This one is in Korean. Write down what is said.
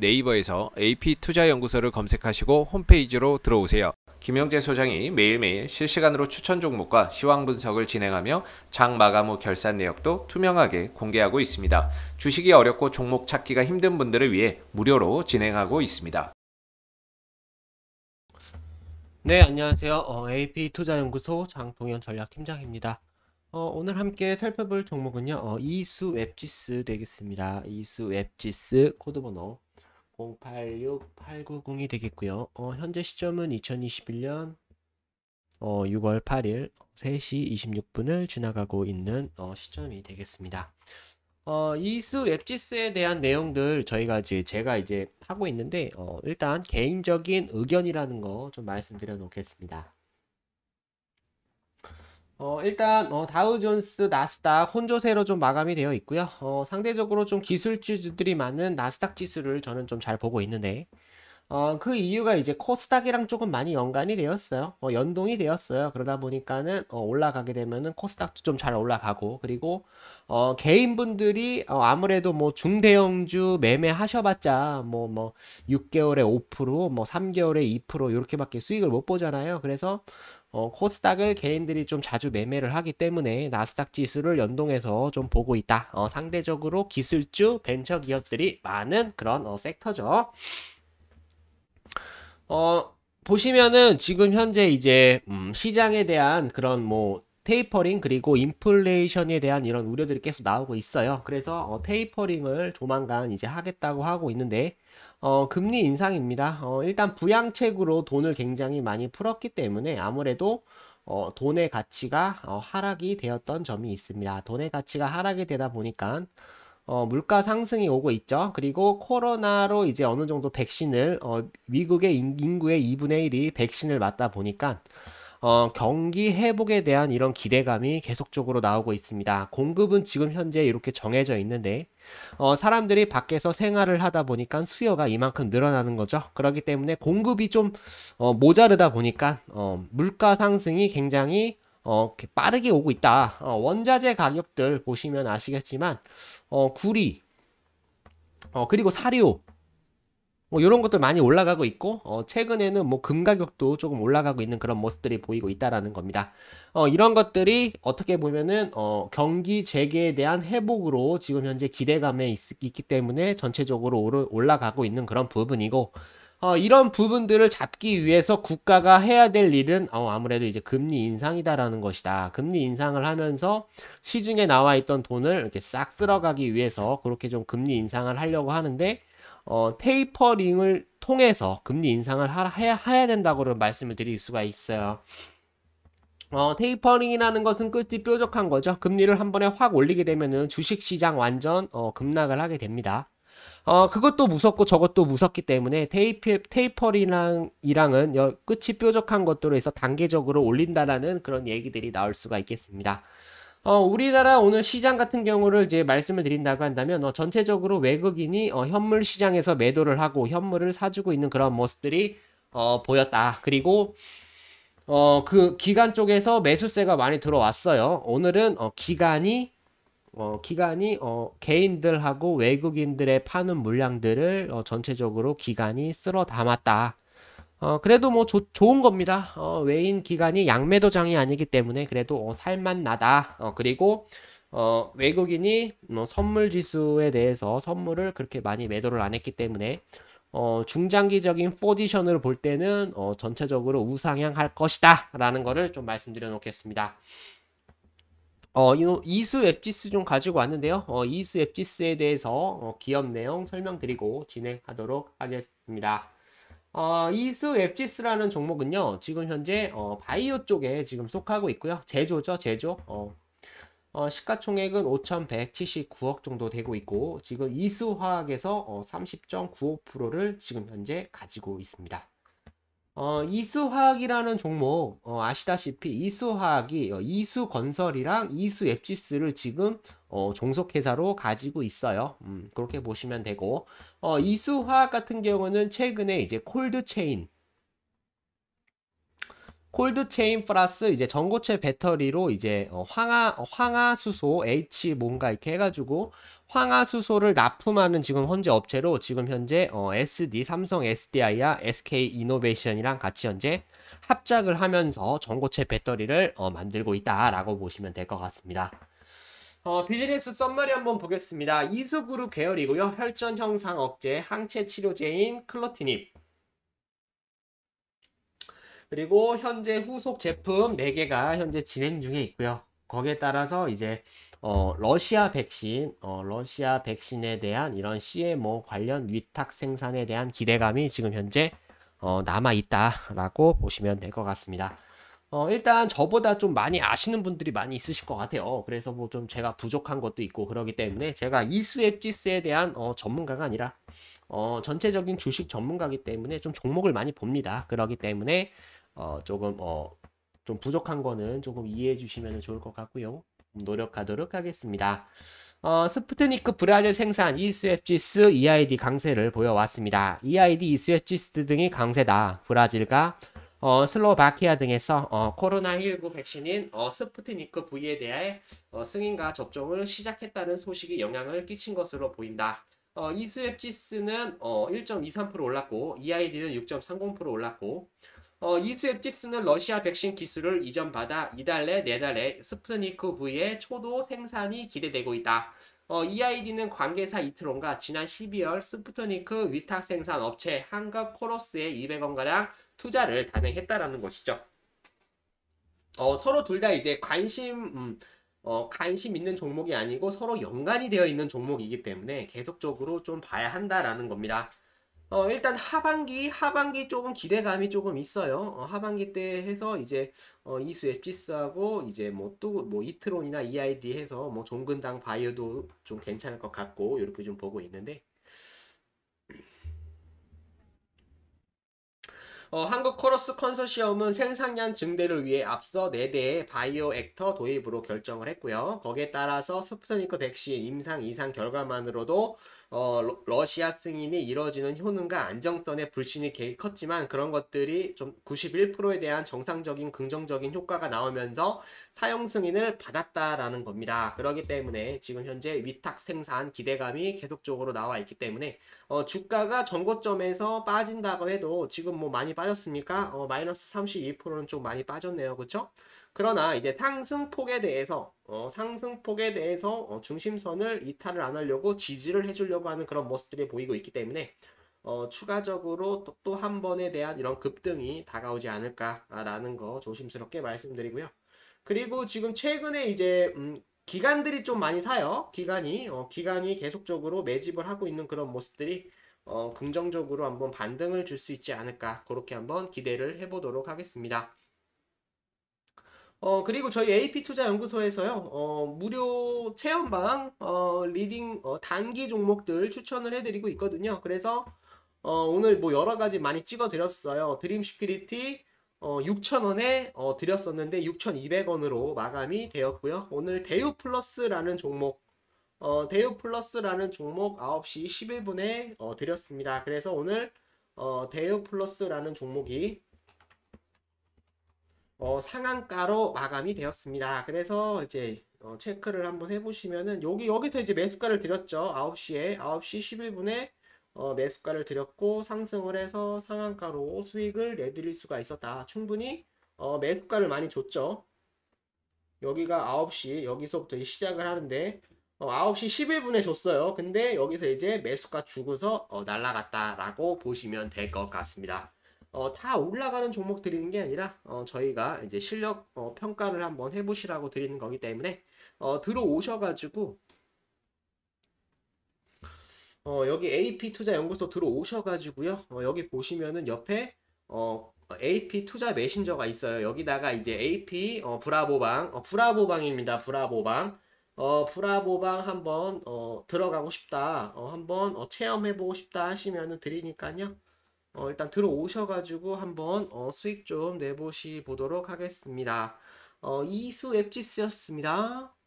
네이버에서 AP투자연구소를 검색하시고 홈페이지로 들어오세요. 김영재 소장이 매일매일 실시간으로 추천 종목과 시황 분석을 진행하며 장 마감 후 결산 내역도 투명하게 공개하고 있습니다. 주식이 어렵고 종목 찾기가 힘든 분들을 위해 무료로 진행하고 있습니다. 네, 안녕하세요. 어, AP 투자연구소 장동현 전략팀장입니다. 어, 오늘 함께 살펴볼 종목은요. 어, 이수 웹지스 되겠습니다. 이수 웹지스 코드 번호 086890이 되겠고요. 어, 현재 시점은 2021년 어, 6월 8일 3시 26분을 지나가고 있는 어, 시점이 되겠습니다. 어, 이수 웹지스에 대한 내용들 저희가 이제 제가 이제 하고 있는데 어, 일단 개인적인 의견이라는 거 좀 말씀드려 놓겠습니다. 어, 일단 어, 다우존스, 나스닥 혼조세로 좀 마감이 되어 있고요. 어, 상대적으로 좀 기술주들이 많은 나스닥 지수를 저는 좀 잘 보고 있는데 어, 그 이유가 이제 코스닥이랑 조금 많이 연관이 되었어요. 어, 연동이 되었어요. 그러다 보니까는 어, 올라가게 되면은 코스닥도 좀 잘 올라가고 그리고 어, 개인분들이 어, 아무래도 뭐 중대형주 매매하셔봤자 뭐뭐 뭐 6개월에 5%, 뭐 3개월에 2% 뭐 이렇게밖에 수익을 못 보잖아요. 그래서 어, 코스닥을 개인들이 좀 자주 매매를 하기 때문에 나스닥 지수를 연동해서 좀 보고 있다. 어, 상대적으로 기술주 벤처 기업들이 많은 그런 어, 섹터죠. 어, 보시면은 지금 현재 이제 음, 시장에 대한 그런 뭐 테이퍼링 그리고 인플레이션에 대한 이런 우려들이 계속 나오고 있어요. 그래서 어, 테이퍼링을 조만간 이제 하겠다고 하고 있는데 어, 금리 인상입니다. 어, 일단 부양책으로 돈을 굉장히 많이 풀었기 때문에 아무래도 어, 돈의 가치가 어, 하락이 되었던 점이 있습니다. 돈의 가치가 하락이 되다 보니까 어, 물가 상승이 오고 있죠. 그리고 코로나로 이제 어느 정도 백신을 어, 미국의 인구의 2분의 1이 백신을 맞다 보니까 어, 경기 회복에 대한 이런 기대감이 계속적으로 나오고 있습니다. 공급은 지금 현재 이렇게 정해져 있는데 어, 사람들이 밖에서 생활을 하다 보니까 수요가 이만큼 늘어나는 거죠. 그렇기 때문에 공급이 좀 어, 모자르다 보니까 어, 물가 상승이 굉장히 어, 빠르게 오고 있다. 어, 원자재 가격들 보시면 아시겠지만 어, 구리, 어, 그리고 사료, 뭐 이런 것들 많이 올라가고 있고 어 최근에는 뭐 금 가격도 조금 올라가고 있는 그런 모습들이 보이고 있다라는 겁니다. 어 이런 것들이 어떻게 보면은 어 경기 재개에 대한 회복으로 지금 현재 기대감에 있, 있기 때문에 전체적으로 오르, 올라가고 있는 그런 부분이고 어, 이런 부분들을 잡기 위해서 국가가 해야 될 일은 어, 아무래도 이제 금리 인상이다라는 것이다. 금리 인상을 하면서 시중에 나와 있던 돈을 이렇게 싹 쓸어가기 위해서 그렇게 좀 금리 인상을 하려고 하는데 어, 테이퍼링을 통해서 금리 인상을 해야, 해야 된다고 말씀을 드릴 수가 있어요. 어, 테이퍼링이라는 것은 끝이 뾰족한 거죠. 금리를 한 번에 확 올리게 되면은 주식시장 완전 어, 급락을 하게 됩니다. 어, 그것도 무섭고 저것도 무섭기 때문에 테이프, 테이퍼링이랑은 끝이 뾰족한 것들로 해서 단계적으로 올린다라는 그런 얘기들이 나올 수가 있겠습니다. 어, 우리나라 오늘 시장 같은 경우를 이제 말씀을 드린다고 한다면 어, 전체적으로 외국인이 어, 현물 시장에서 매도를 하고 현물을 사주고 있는 그런 모습들이 어, 보였다. 그리고 어, 그 기간 쪽에서 매수세가 많이 들어왔어요. 오늘은 어, 기간이 어, 기간이 어, 개인들하고 외국인들의 파는 물량들을 어, 전체적으로 기간이 쓸어 담았다. 어, 그래도 뭐 조, 좋은 겁니다. 어, 외인 기간이 양매도장이 아니기 때문에 그래도 어, 살만 나다. 어, 그리고 어, 외국인이 어, 선물 지수에 대해서 선물을 그렇게 많이 매도를 안 했기 때문에 어, 중장기적인 포지션을 볼 때는 어, 전체적으로 우상향 할 것이다 라는 거를 좀 말씀드려 놓겠습니다. 어, 이수 웹지스 좀 가지고 왔는데요. 어, 이수 웹지스에 대해서 어, 기업 내용 설명드리고 진행하도록 하겠습니다. 어, 이스 웹지스라는 종목은요, 지금 현재, 어, 바이오 쪽에 지금 속하고 있고요. 제조죠, 제조. 어, 어, 시가총액은 5,179억 정도 되고 있고, 지금 이수화학에서 어, 30.95%를 지금 현재 가지고 있습니다. 어, 이수화학이라는 종목 어, 아시다시피 이수화학이 어, 이수건설이랑 이수앱지스를 지금 어, 종속회사로 가지고 있어요. 음, 그렇게 보시면 되고 어, 이수화학 같은 경우는 최근에 이제 콜드체인 콜드 체인 플러스 이제 전고체 배터리로 이제 황화 어, 황화수소 어, H 뭔가 이렇게 해가지고 황화수소를 납품하는 지금 현재 업체로 지금 현재 어, SD 삼성 SDI와 SK 이노베이션이랑 같이 현재 합작을 하면서 전고체 배터리를 어, 만들고 있다라고 보시면 될 것 같습니다. 어, 비즈니스 썸머리 한번 보겠습니다. 이수그룹 계열이고요. 혈전 형상 억제, 항체 치료제인 클로티닙, 그리고 현재 후속 제품 4개가 현재 진행 중에 있고요. 거기에 따라서 이제 어, 러시아 백신, 어, 러시아 백신에 대한 이런 CMO 관련 위탁 생산에 대한 기대감이 지금 현재 어, 남아 있다라고 보시면 될 것 같습니다. 어, 일단 저보다 좀 많이 아시는 분들이 많이 있으실 것 같아요. 그래서 뭐 좀 제가 부족한 것도 있고 그러기 때문에 제가 이스웹지스에 대한 어, 전문가가 아니라 어, 전체적인 주식 전문가기 이 때문에 좀 종목을 많이 봅니다. 그러기 때문에 어, 조금 어, 좀 부족한 거는 조금 이해해 주시면 좋을 것 같고요. 음, 노력하도록 하겠습니다. 어, 스푸트니크 브라질 생산 ESFGS EID 강세를 보여왔습니다. EID, ESFGS 등이 강세다. 브라질과 어, 슬로바키아 등에서 어, 코로나19 백신인 어, 스푸트니크 V에 대해 어, 승인과 접종을 시작했다는 소식이 영향을 끼친 것으로 보인다. 어, 이수앱지스는 1.23% 어, 올랐고 EID는 6.30% 올랐고 어, 이스웹지스는 러시아 백신 기술을 이전받아 이달 내 네 내달에 스푸트니크 V의 초도 생산이 기대되고 있다. 어, EID는 관계사 이트론과 지난 12월 스푸트니크 위탁 생산 업체 한국 코러스에 200원가량 투자를 단행했다라는 것이죠. 어, 서로 둘 다 이제 관심, 음, 어, 관심 있는 종목이 아니고 서로 연관이 되어 있는 종목이기 때문에 계속적으로 좀 봐야 한다라는 겁니다. 어, 일단 하반기, 하반기 조금 기대감이 조금 있어요. 어, 하반기 때 해서 이제, 어, 이수 앱지스하고 이제 뭐 또, 뭐 이트론이나 EID 해서 뭐 종근당 바이오도 좀 괜찮을 것 같고, 이렇게 좀 보고 있는데, 어, 한국 코러스 컨소시엄은 생산량 증대를 위해 앞서 4대의 바이오 액터 도입으로 결정을 했고요. 거기에 따라서 스푸트니크 백신 임상 이상 결과만으로도 어, 러시아 승인이 이뤄지는 효능과 안정성의 불신이 개 컸지만 그런 것들이 좀 91%에 대한 정상적인 긍정적인 효과가 나오면서 사용 승인을 받았다라는 겁니다. 그렇기 때문에 지금 현재 위탁 생산 기대감이 계속적으로 나와 있기 때문에 어, 주가가 전고점에서 빠진다고 해도 지금 뭐 많이 빠졌습니까? 어, 마이너스 32%는 좀 많이 빠졌네요. 그쵸 그러나 이제 상승폭에 대해서 어, 상승폭에 대해서 어, 중심선을 이탈을 안 하려고 지지를 해주려고 하는 그런 모습들이 보이고 있기 때문에 어, 추가적으로 또한 또 번에 대한 이런 급등이 다가오지 않을까라는 거 조심스럽게 말씀드리고요. 그리고 지금 최근에 이제 음, 기간들이 좀 많이 사요. 기간이 어, 기간이 계속적으로 매집을 하고 있는 그런 모습들이 어, 긍정적으로 한번 반등을 줄 수 있지 않을까 그렇게 한번 기대를 해보도록 하겠습니다. 어, 그리고 저희 AP투자연구소에서요, 어, 무료 체험방, 어, 리딩, 어, 단기 종목들 추천을 해드리고 있거든요. 그래서, 어, 오늘 뭐 여러 가지 많이 찍어드렸어요. 드림 시큐리티, 어, 6,000원에 어, 드렸었는데 6,200원으로 마감이 되었고요. 오늘 대우 플러스라는 종목 어, 대우 플러스라는 종목 9시 11분에 어, 드렸습니다. 그래서 오늘 어, 대우 플러스라는 종목이 어, 상한가로 마감이 되었습니다. 그래서 이제 어, 체크를 한번 해보시면은 여기 여기서 이제 매수가를 드렸죠. 9시에 9시 11분에 어, 매수가를 드렸고 상승을 해서 상한가로 수익을 내드릴 수가 있었다. 충분히 어, 매수가를 많이 줬죠. 여기가 9시 여기서부터 시작을 하는데 어, 9시 11분에 줬어요. 근데 여기서 이제 매수가 죽어서 어, 날라갔다라고 보시면 될 것 같습니다. 어, 다 올라가는 종목 드리는 게 아니라 어, 저희가 이제 실력 어, 평가를 한번 해보시라고 드리는 거기 때문에 어, 들어오셔가지고 어, 여기 AP투자연구소 들어오셔가지고요. 어, 여기 보시면은 옆에 어, AP 투자 메신저가 있어요. 여기다가 이제 AP 어, 브라보방, 어, 브라보방입니다. 브라보방. 어, 브라보방 한번 어, 들어가고 싶다. 어, 한번 어, 체험해보고 싶다 하시면은 드리니까요. 어, 일단 들어오셔가지고 한번 어, 수익 좀 내보시 보도록 하겠습니다. 어, 이수 앱지스였습니다.